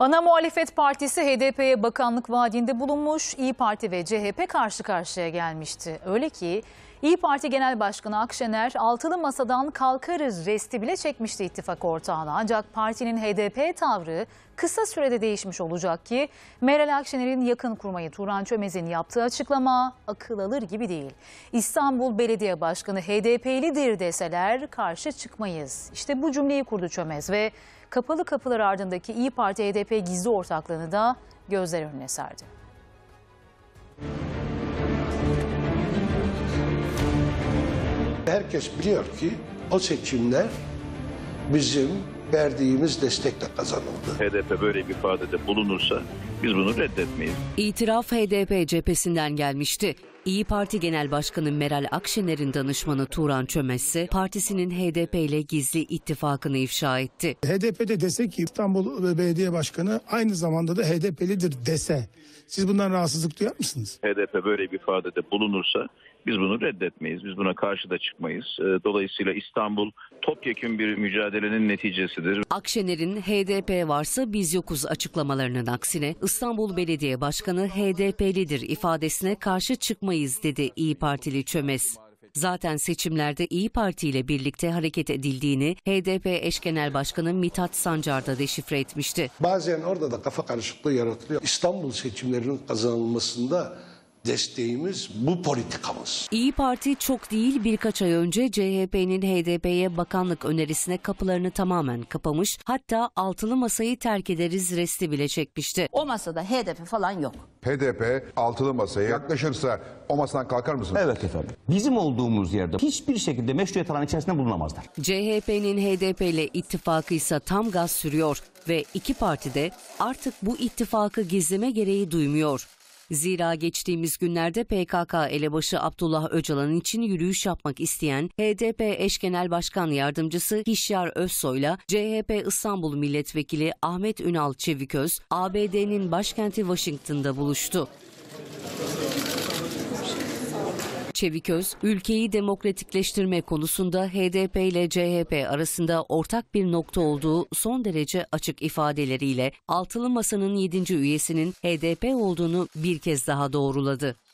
Ana muhalefet partisi HDP'ye bakanlık vaadinde bulunmuş. İyi Parti ve CHP karşı karşıya gelmişti. Öyle ki İyi Parti Genel Başkanı Akşener altılı masadan kalkarız resti bile çekmişti ittifak ortağına. Ancak partinin HDP tavrı kısa sürede değişmiş olacak ki Meral Akşener'in yakın kurmayı Turan Çömez'in yaptığı açıklama akıl alır gibi değil. İstanbul Belediye Başkanı HDP'lidir deseler karşı çıkmayız. İşte bu cümleyi kurdu Çömez ve kapalı kapılar ardındaki İyi Parti HDP e gizli ortaklığını da gözler önüne serdi. Herkes biliyor ki o seçimler bizim verdiğimiz destekle kazanıldı. HDP böyle bir ifadede bulunursa biz bunu reddetmeyiz. İtiraf HDP cephesinden gelmişti. İyi Parti Genel Başkanı Meral Akşener'in danışmanı Turan Çömez'si partisinin HDP ile gizli ittifakını ifşa etti. HDP'de dese ki İstanbul Belediye Başkanı aynı zamanda da HDP'lidir dese siz bundan rahatsızlık duyar mısınız? HDP böyle bir ifadede bulunursa biz bunu reddetmeyiz. Biz buna karşı da çıkmayız. Ee, dolayısıyla İstanbul topyekün bir mücadelenin neticesidir. Akşener'in HDP varsa biz yokuz açıklamalarının aksine İstanbul Belediye Başkanı HDP'lidir ifadesine karşı çıkmayız dedi İyi Partili Çömez zaten seçimlerde İyi Parti ile birlikte hareket edildiğini HDP eş genel başkanı Mithat Sancar da deşifre etmişti. Bazen orada da kafa karışıklığı yaratılıyor. İstanbul seçimlerinin kazanılmasında desteğimiz bu politikamız. İyi Parti çok değil birkaç ay önce CHP'nin HDP'ye bakanlık önerisine kapılarını tamamen kapamış. Hatta altılı masayı terk ederiz resti bile çekmişti. O masada HDP falan yok. HDP altılı masaya yaklaşırsa o masadan kalkar mısınız? Evet efendim. Bizim olduğumuz yerde hiçbir şekilde meşruiyet alanı içerisinde bulunamazlar. CHP'nin HDP ile ittifakı ise tam gaz sürüyor ve iki parti de artık bu ittifakı gizleme gereği duymuyor. Zira geçtiğimiz günlerde PKK elebaşı Abdullah Öcalan için yürüyüş yapmak isteyen HDP eş genel başkan yardımcısı Hişyar Özsoy'la CHP İstanbul Milletvekili Ahmet Ünal Çeviköz, ABD'nin başkenti Washington'da buluştu. Çeviköz, ülkeyi demokratikleştirme konusunda HDP ile CHP arasında ortak bir nokta olduğu son derece açık ifadeleriyle Altılı Masa'nın 7. üyesinin HDP olduğunu bir kez daha doğruladı.